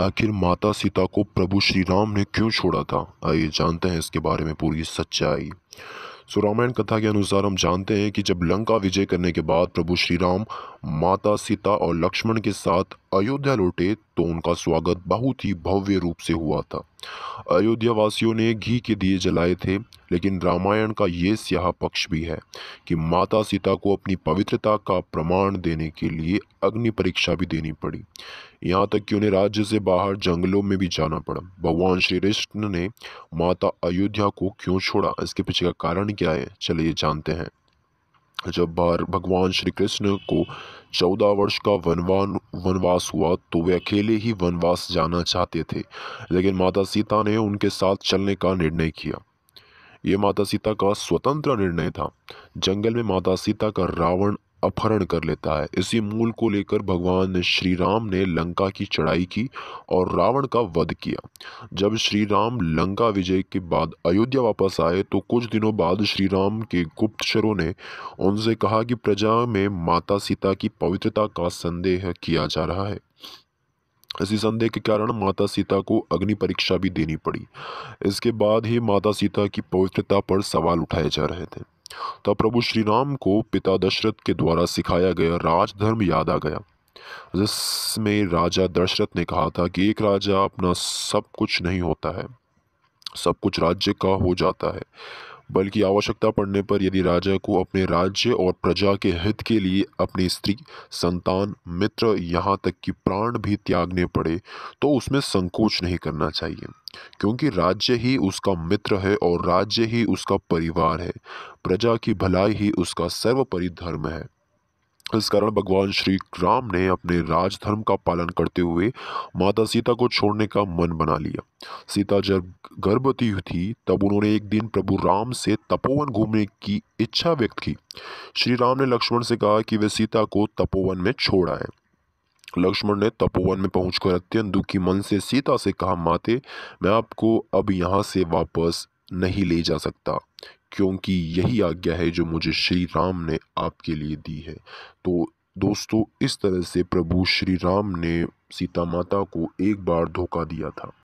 आखिर माता सीता को प्रभु श्री राम ने क्यों छोड़ा था आइए जानते हैं इसके बारे में पूरी सच्चाई सो रामायण कथा के अनुसार हम जानते हैं कि जब लंका विजय करने के बाद प्रभु श्री राम माता सीता और लक्ष्मण के साथ अयोध्या लौटे तो उनका स्वागत बहुत ही भव्य रूप से हुआ था अयोध्या वासियों ने घी के दिए जलाए थे लेकिन रामायण का ये स्याह पक्ष भी है कि माता सीता को अपनी पवित्रता का प्रमाण देने के लिए अग्नि परीक्षा भी देनी पड़ी यहाँ तक कि उन्हें राज्य से बाहर जंगलों में भी जाना पड़ा भगवान श्री कृष्ण ने माता अयोध्या को क्यों छोड़ा इसके पीछे का कारण क्या है चलिए जानते हैं जब भगवान श्री कृष्ण को चौदह वर्ष का वनवान वनवास हुआ तो वे अकेले ही वनवास जाना चाहते थे लेकिन माता सीता ने उनके साथ चलने का निर्णय किया ये माता सीता का स्वतंत्र निर्णय था जंगल में माता सीता का रावण अपहरण कर लेता है इसी मूल को लेकर भगवान श्री राम ने लंका की चढ़ाई की और रावण का वध किया जब श्री राम लंका विजय के बाद अयोध्या वापस आए तो कुछ दिनों बाद श्री राम के गुप्तचरों ने उनसे कहा कि प्रजा में माता सीता की पवित्रता का संदेह किया जा रहा है इसी संदेह के कारण माता सीता को अग्नि परीक्षा भी देनी पड़ी इसके बाद ही माता सीता की पवित्रता पर सवाल उठाए जा रहे थे तब प्रभु श्री राम को पिता दशरथ के द्वारा सिखाया गया राजधर्म याद आ गया जिसमें राजा दशरथ ने कहा था कि एक राजा अपना सब कुछ नहीं होता है सब कुछ राज्य का हो जाता है बल्कि आवश्यकता पड़ने पर यदि राजा को अपने राज्य और प्रजा के हित के लिए अपनी स्त्री संतान मित्र यहाँ तक कि प्राण भी त्यागने पड़े तो उसमें संकोच नहीं करना चाहिए क्योंकि राज्य ही उसका मित्र है और राज्य ही उसका परिवार है प्रजा की भलाई ही उसका सर्वपरि धर्म है इस कारण भगवान श्री राम ने अपने राजधर्म का पालन करते हुए माता सीता को छोड़ने का मन बना लिया सीता जब गर्भवती थी तब उन्होंने एक दिन प्रभु राम से तपोवन घूमने की इच्छा व्यक्त की श्री राम ने लक्ष्मण से कहा कि वे सीता को तपोवन में छोड़ आए लक्ष्मण ने तपोवन में पहुंचकर अत्यंत दुखी मन से सीता से कहा माते मैं आपको अब यहाँ से वापस नहीं ले जा सकता क्योंकि यही आज्ञा है जो मुझे श्री राम ने आपके लिए दी है तो दोस्तों इस तरह से प्रभु श्री राम ने सीता माता को एक बार धोखा दिया था